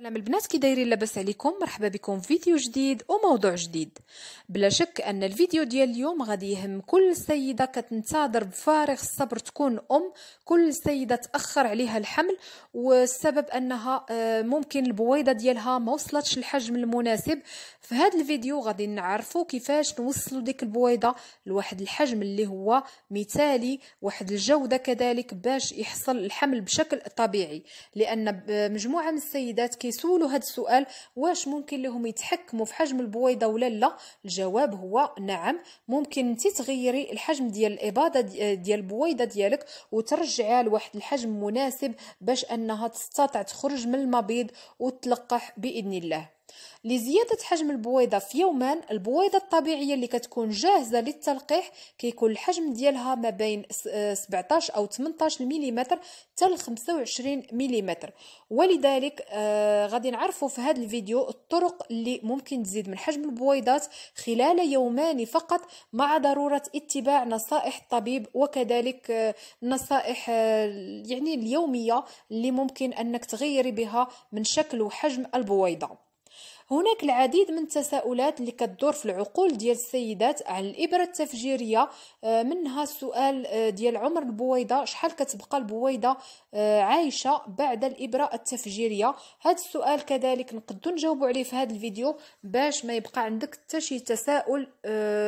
سلام البنات كي دايرين لاباس عليكم مرحبا بكم فيديو جديد وموضوع جديد بلا شك ان الفيديو ديال اليوم غادي يهم كل سيده كتنتظر بفارغ الصبر تكون ام كل سيده تاخر عليها الحمل والسبب انها آه، ممكن البويضه ديالها ما وصلتش الحجم المناسب في هذا الفيديو غادي نعرفوا كيفاش نوصلوا ديك البويضه لواحد الحجم اللي هو مثالي واحد الجوده كذلك باش يحصل الحمل بشكل طبيعي لان مجموعه من السيدات كي كيسولوا هذا السؤال واش ممكن لهم يتحكموا في حجم البويضه ولا لا الجواب هو نعم ممكن انت تغيري الحجم ديال الاباضه آه، ديال البويضه ديالك وترجعيها لواحد الحجم مناسب باش انها تستطع تخرج من المبيض وتلقح باذن الله لزيادة حجم البويضة في يومان البويضة الطبيعية اللي كتكون جاهزة للتلقيح كيكون الحجم ديالها ما بين 17 آه، أو 18 ملم تل 25 ملم ولذلك آه غادي نعرفوا في هذا الفيديو الطرق اللي ممكن تزيد من حجم البويضات خلال يومان فقط مع ضرورة اتباع نصائح الطبيب وكذلك آه نصائح آه يعني اليومية اللي ممكن أنك تغيري بها من شكل وحجم البويضة هناك العديد من التساؤلات اللي كتدور في العقول ديال السيدات على الإبرة التفجيرية آه، منها السؤال آه، ديال عمر البويضة شحال كتبقى البويضة آه، عايشة بعد الإبرة التفجيرية هذا السؤال كذلك نقدو نجاوبوا عليه في هذا الفيديو باش ما يبقى عندك حتى شي تساؤل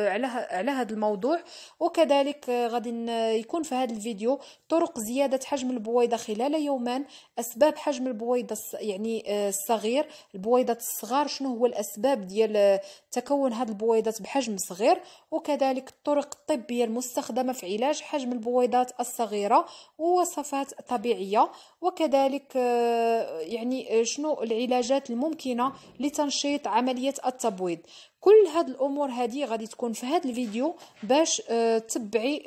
على على هذا الموضوع وكذلك غادي يكون في هذا الفيديو طرق زيادة حجم البويضة خلال يومان أسباب حجم البويضة يعني الصغير البويضة الصغار شنو هو الاسباب ديال تكون هاد البويضات بحجم صغير وكذلك الطرق الطبيه المستخدمه في علاج حجم البويضات الصغيره ووصفات طبيعيه وكذلك آه، يعني آه، شنو العلاجات الممكنه لتنشيط عمليه التبويض كل هاد الامور هذه غادي تكون في هاد الفيديو باش آه، تبعي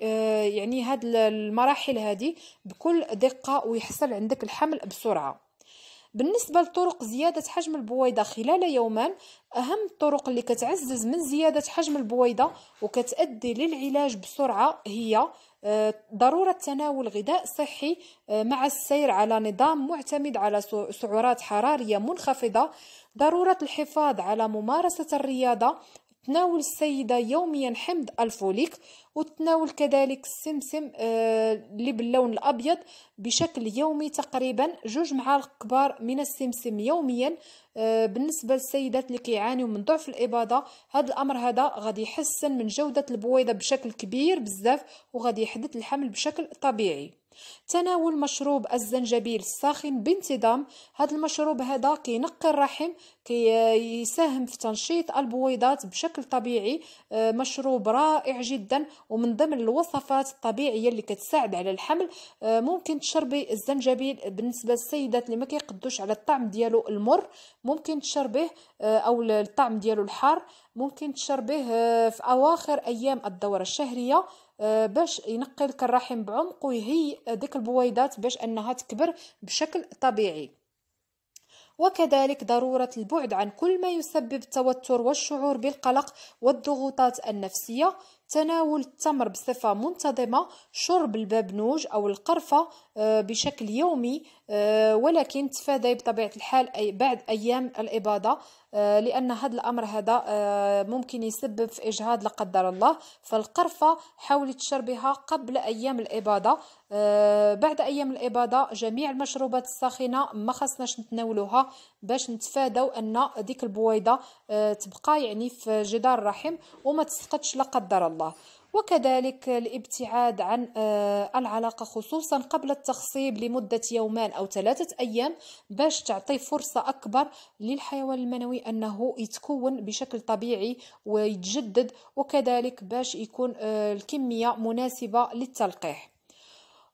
يعني هاد المراحل هذه بكل دقه ويحصل عندك الحمل بسرعه بالنسبه لطرق زياده حجم البويضه خلال يومان اهم الطرق اللي كتعزز من زياده حجم البويضه وكتأدي للعلاج بسرعه هي آه، ضرورة تناول غذاء صحي آه، مع السير على نظام معتمد على سعرات حرارية منخفضة ضرورة الحفاظ على ممارسة الرياضة تناول السيدة يوميا حمض الفوليك وتناول كذلك السمسم آه، اللي باللون الأبيض بشكل يومي تقريبا جوج معالق كبار من السمسم يوميا آه، بالنسبة للسيدات اللي كيعانيو من ضعف الإباضة هذا الأمر هذا غادي يحسن من جودة البويضة بشكل كبير بزاف وغادي يحدث الحمل بشكل طبيعي تناول مشروب الزنجبيل الساخن بانتظام هذا المشروب هذا كينقي الرحم كيساهم كي في تنشيط البويضات بشكل طبيعي آه، مشروب رائع جدا ومن ضمن الوصفات الطبيعيه اللي كتساعد على الحمل آه، ممكن تشربي الزنجبيل بالنسبه للسيدات اللي ما كيقدوش على الطعم ديالو المر ممكن تشربيه آه، او الطعم ديالو الحار ممكن تشربيه في اواخر ايام الدوره الشهريه آه، باش ينقي لك الرحم بعمق ويهيئ ديك البويضات باش انها تكبر بشكل طبيعي وكذلك ضرورة البعد عن كل ما يسبب التوتر والشعور بالقلق والضغوطات النفسية تناول التمر بصفة منتظمة شرب البابنوج أو القرفة آه، بشكل يومي آه، ولكن تفادي بطبيعة الحال أي بعد أيام الإباضة آه، لأن هذا الأمر هذا ممكن يسبب في إجهاض لقدر الله فالقرفة حاولي تشربها قبل أيام الإباضة بعد أيام الإباضة جميع المشروبات الساخنة ما خصناش نتناولوها باش نتفاداو أن ديك البويضة تبقى يعني في جدار الرحم وما تسقطش لقدر الله الله وكذلك الابتعاد عن آه، العلاقة خصوصا قبل التخصيب لمدة يومان أو ثلاثة أيام باش تعطي فرصة أكبر للحيوان المنوي أنه يتكون بشكل طبيعي ويتجدد وكذلك باش يكون آه، الكمية مناسبة للتلقيح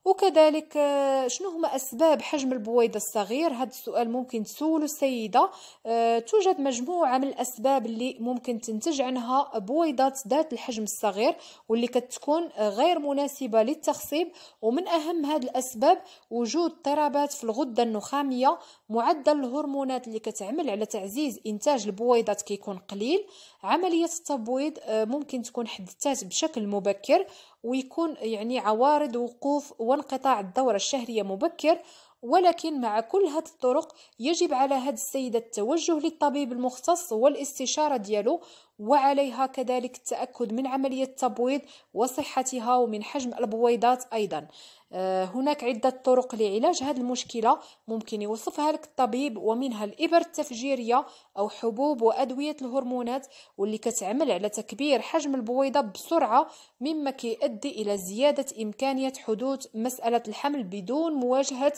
وكذلك آه، شنو هما اسباب حجم البويضه الصغير هذا السؤال ممكن تسولو السيده آه، توجد مجموعه من الاسباب اللي ممكن تنتج عنها بويضات ذات الحجم الصغير واللي كتكون غير مناسبه للتخصيب ومن اهم هذه الاسباب وجود اضطرابات في الغده النخاميه معدل الهرمونات اللي كتعمل على تعزيز انتاج البويضات كيكون قليل عمليه التبويض آه، ممكن تكون حدثات بشكل مبكر ويكون يعني عوارض وقوف وانقطاع الدورة الشهرية مبكر ولكن مع كل هذه الطرق يجب على هذه السيدة التوجه للطبيب المختص والاستشارة ديالو وعليها كذلك التأكد من عملية التبويض وصحتها ومن حجم البويضات أيضا آه، هناك عدة طرق لعلاج هذه المشكلة ممكن يوصفها لك الطبيب ومنها الإبر التفجيرية أو حبوب وأدوية الهرمونات واللي كتعمل على تكبير حجم البويضة بسرعة مما كيؤدي إلى زيادة إمكانية حدوث مسألة الحمل بدون مواجهة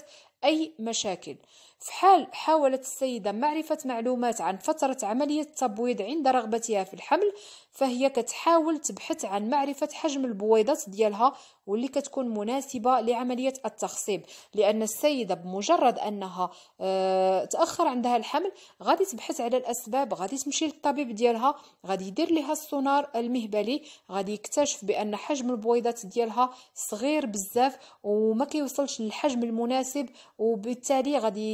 أي مشاكل فحال حاولت السيدة معرفة معلومات عن فترة عملية التبويض عند رغبتها في الحمل فهي كتحاول تبحث عن معرفة حجم البويضات ديالها واللي كتكون مناسبة لعملية التخصيب لأن السيدة بمجرد أنها آه، تأخر عندها الحمل غادي تبحث على الأسباب غادي تمشي للطبيب ديالها غادي يدير لها السونار المهبلي غادي يكتشف بأن حجم البويضات ديالها صغير بزاف وما كيوصلش للحجم المناسب وبالتالي غادي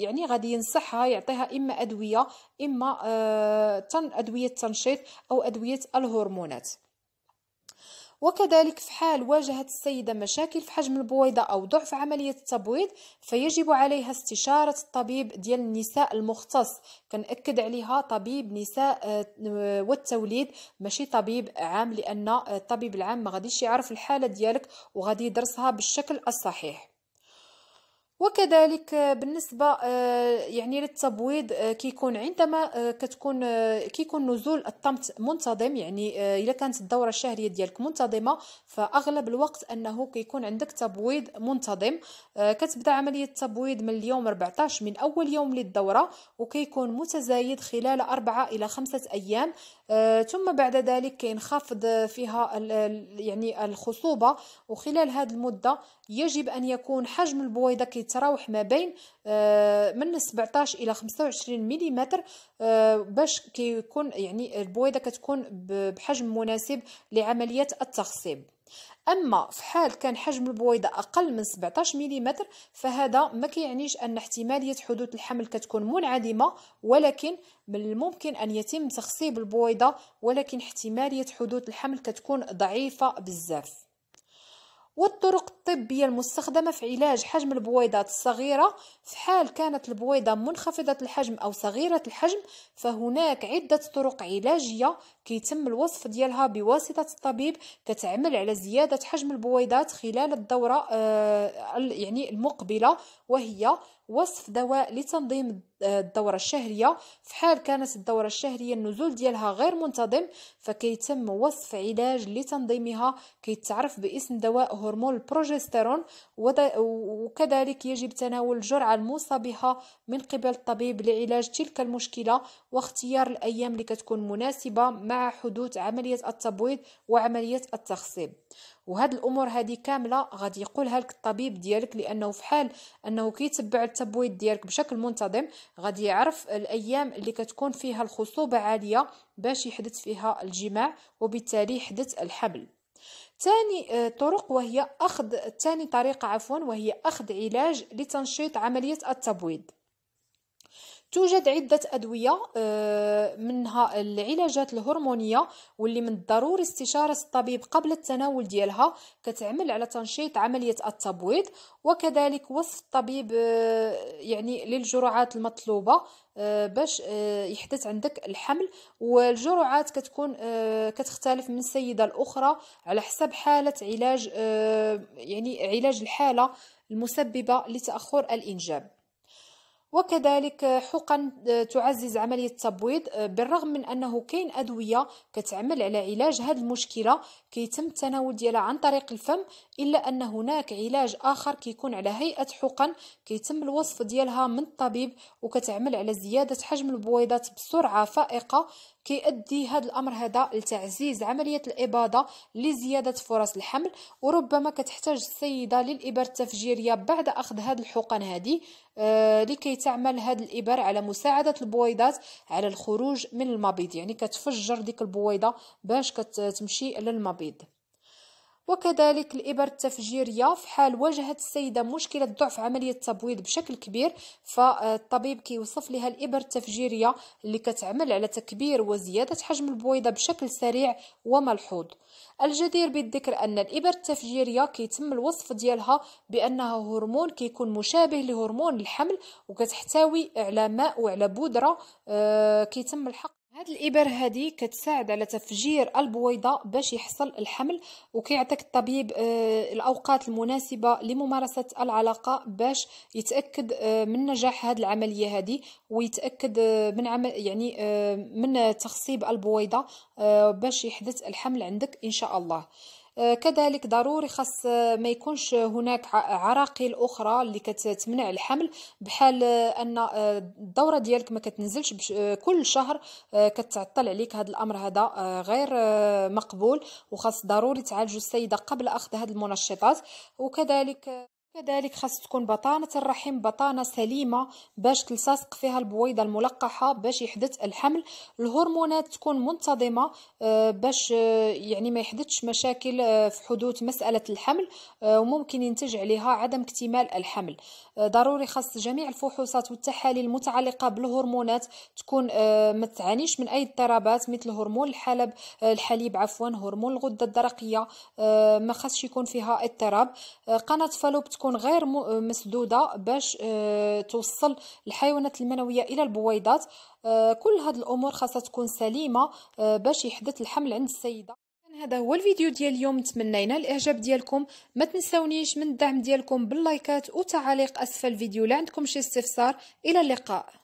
يعني غادي ينصحها يعطيها إما أدوية إما آه، أدوية تنشيط أو أدوية الهرمونات وكذلك في حال واجهت السيدة مشاكل في حجم البويضة أو ضعف عملية التبويض فيجب عليها استشارة الطبيب ديال النساء المختص كنأكد عليها طبيب نساء آه، آه، والتوليد ماشي طبيب عام لأن آه، الطبيب العام ما غاديش يعرف الحالة ديالك وغادي يدرسها بالشكل الصحيح وكذلك آه، بالنسبه آه، يعني للتبويض آه، كيكون عندما كتكون كيكون نزول الطمث منتظم يعني الا كانت الدوره الشهريه ديالك منتظمه فاغلب الوقت انه كيكون عندك تبويض منتظم كتبدا عمليه التبويض من اليوم 14 من اول يوم للدوره وكيكون متزايد خلال أربعة الى خمسة ايام آه، ثم بعد ذلك كينخفض فيها يعني الخصوبه وخلال هذه المده يجب ان يكون حجم البويضه كيتراوح ما بين آه، من 17 الى 25 ملم آه، باش كيكون يعني البويضه كتكون بحجم مناسب لعمليه التخصيب اما في حال كان حجم البويضه اقل من 17 ملم فهذا ما كيعنيش ان احتماليه حدوث الحمل كتكون منعدمه ولكن من الممكن ان يتم تخصيب البويضه ولكن احتماليه حدوث الحمل كتكون ضعيفه بزاف والطرق الطبية المستخدمة في علاج حجم البويضات الصغيرة في حال كانت البويضة منخفضة الحجم أو صغيرة الحجم فهناك عدة طرق علاجية كيتم الوصف ديالها بواسطة الطبيب كتعمل على زيادة حجم البويضات خلال الدورة آه، يعني المقبلة وهي وصف دواء لتنظيم الدورة الشهرية فحال كانت الدورة الشهرية النزول ديالها غير منتظم فكيتم وصف علاج لتنظيمها كيتعرف باسم دواء هرمون البروجستيرون وكذلك يجب تناول الجرعة الموصى بها من قبل الطبيب لعلاج تلك المشكلة واختيار الأيام اللي كتكون مناسبة مع حدوث عملية التبويض وعملية التخصيب وهاد الامور هذه كامله غادي يقولها لك الطبيب ديالك لانه في حال انه كيتبع التبويض ديالك بشكل منتظم غادي يعرف الايام اللي كتكون فيها الخصوبه عاليه باش يحدث فيها الجماع وبالتالي يحدث الحمل ثاني آه، طرق وهي اخذ ثاني طريقه عفوا وهي اخذ علاج لتنشيط عمليه التبويض توجد عدة أدوية آه، منها العلاجات الهرمونية واللي من الضروري استشارة الطبيب قبل التناول ديالها كتعمل على تنشيط عملية التبويض وكذلك وصف الطبيب آه، يعني للجرعات المطلوبة آه، باش يحدث عندك الحمل والجرعات كتكون كتختلف من سيدة الأخرى على حسب حالة علاج يعني علاج الحالة المسببة لتأخر الإنجاب وكذلك حقن آه، تعزز عملية التبويض آه، بالرغم من أنه كاين أدوية كتعمل على علاج هذه المشكلة كيتم التناول ديالها عن طريق الفم إلا أن هناك علاج آخر كيكون على هيئة حقن كيتم الوصف ديالها من الطبيب وكتعمل على زيادة حجم البويضات بسرعة فائقة كيؤدي هذا الامر هذا لتعزيز عمليه الاباضه لزياده فرص الحمل وربما كتحتاج السيده للابر التفجيريه بعد اخذ هذا الحقن هذه آه لكي تعمل هذا الابر على مساعده البويضات على الخروج من المبيض يعني كتفجر ديك البويضه باش كتمشي للمبيض وكذلك الإبر التفجيرية في حال واجهت السيدة مشكلة ضعف عملية التبويض بشكل كبير فالطبيب كيوصف لها الإبر التفجيرية اللي كتعمل على تكبير وزيادة حجم البويضة بشكل سريع وملحوظ الجدير بالذكر أن الإبر التفجيرية كيتم الوصف ديالها بأنها هرمون كيكون مشابه لهرمون الحمل وكتحتوي على ماء وعلى بودرة آه، كيتم الحق هاد الابر هادي كتساعد على تفجير البويضه باش يحصل الحمل وكيعطيك الطبيب آه، الاوقات المناسبه لممارسه العلاقه باش يتاكد آه، من نجاح هاد العمليه هادي ويتاكد آه، من عمل يعني من تخصيب البويضه باش يحدث الحمل عندك ان شاء الله آه، كذلك ضروري خاص آه، ما يكونش هناك عراقيل اخرى اللي كتمنع الحمل بحال آه، ان الدوره ديالك ما كتنزلش كل شهر كتعطل عليك هذا الامر هذا غير مقبول وخاص ضروري تعالجوا السيده قبل اخذ هذه المنشطات وكذلك كذلك خاص تكون بطانة الرحم بطانة سليمة باش تلصق فيها البويضة الملقحة باش يحدث الحمل الهرمونات تكون منتظمة آه، باش آه، يعني ما يحدثش مشاكل آه، في حدوث مسألة الحمل وممكن ينتج عليها عدم اكتمال الحمل ضروري خاص جميع الفحوصات والتحاليل المتعلقة بالهرمونات تكون ما تعانيش من أي اضطرابات مثل هرمون الحلب الحليب عفوا هرمون الغدة الدرقية ما خاصش يكون فيها اضطراب قناة فالوب تكون غير آه، مسدوده باش آه، توصل الحيوانات المنويه الى البويضات آه، كل هذه الامور خاصها تكون سليمه باش يحدث الحمل عند السيده هذا هو الفيديو ديال اليوم تمنينا الاعجاب ديالكم ما تنسونيش من الدعم ديالكم باللايكات وتعاليق اسفل الفيديو لا عندكم شي استفسار الى اللقاء